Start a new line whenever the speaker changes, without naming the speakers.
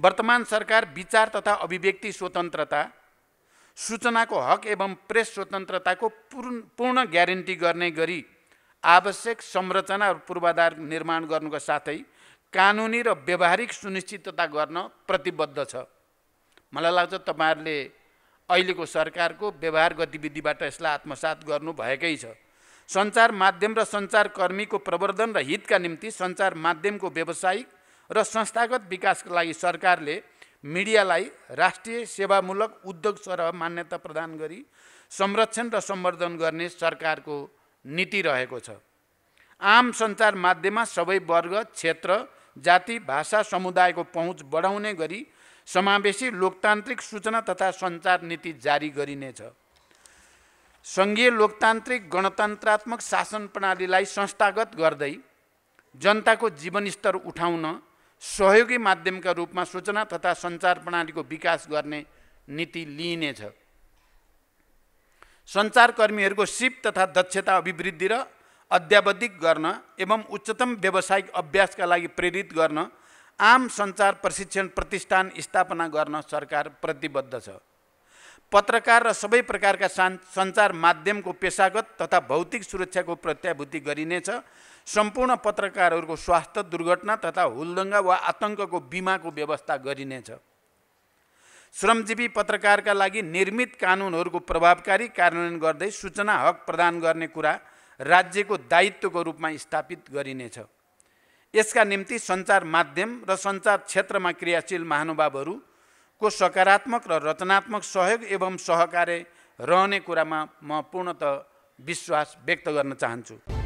वर्तमान सरकार विचार तथा अभिव्यक्ति स्वतन्त्रता सूचनाको हक एवं प्रेस स्वतन्त्रताको पूर्ण पूर्ण ग्यारेन्टी गर्ने गरी आवश्यक संरचना पूर्वाधार निर्माण गर्नुको साथै कानुनी र व्यवहारिक सुनिश्चितता गर्न प्रतिबद्ध छ मलाई लाग्छ तपाईँहरूले अहिलेको सरकारको व्यवहार गतिविधिबाट यसलाई आत्मसात गर्नुभएकै छ सञ्चार माध्यम र सञ्चारकर्मीको प्रवर्धन र हितका निम्ति सञ्चार माध्यमको व्यावसायिक र संस्थागत विकासका लागि सरकारले मिडियालाई राष्ट्रिय सेवामूलक उद्योग सरह मान्यता प्रदान गरी संरक्षण र सम्वर्धन गर्ने सरकारको नीति रहेको छ आम सञ्चार माध्यममा सबै वर्ग क्षेत्र जाति भाषा समुदायको पहुँच बढाउने गरी समावेशी लोकतान्त्रिक सूचना तथा सञ्चार नीति जारी गरिनेछ सङ्घीय लोकतान्त्रिक गणतन्त्रात्मक शासन प्रणालीलाई संस्थागत गर्दै जनताको जीवनस्तर उठाउन सहयोगी माध्यमका रूपमा सूचना तथा सञ्चार प्रणालीको विकास गर्ने नीति लिइनेछ सञ्चारकर्मीहरूको सिप तथा दक्षता अभिवृद्धि र अध्यावधिक गर्न एवं उच्चतम व्यावसायिक अभ्यासका लागि प्रेरित गर्न आम सञ्चार प्रशिक्षण प्रतिष्ठान स्थापना गर्न सरकार प्रतिबद्ध छ पत्रकार र सबै प्रकारका सञ्चार माध्यमको पेसागत तथा भौतिक सुरक्षाको प्रत्याभूति गरिनेछ सम्पूर्ण पत्रकारहरूको स्वास्थ्य दुर्घटना तथा हुलदङ्गा वा आतङ्कको बिमाको व्यवस्था गरिनेछ श्रमजीवी पत्रकारका लागि निर्मित कानुनहरूको प्रभावकारी कार्यान्वयन गर्दै सूचना हक प्रदान गर्ने कुरा राज्यको दायित्वको रूपमा स्थापित गरिनेछ यसका निम्ति सञ्चार माध्यम र सञ्चार क्षेत्रमा क्रियाशील महानुभावहरू को सकारात्मक र रचनात्मक सहयोग एवं सहकार्य रहने कुरामा म पूर्णत विश्वास व्यक्त गर्न चाहन्छु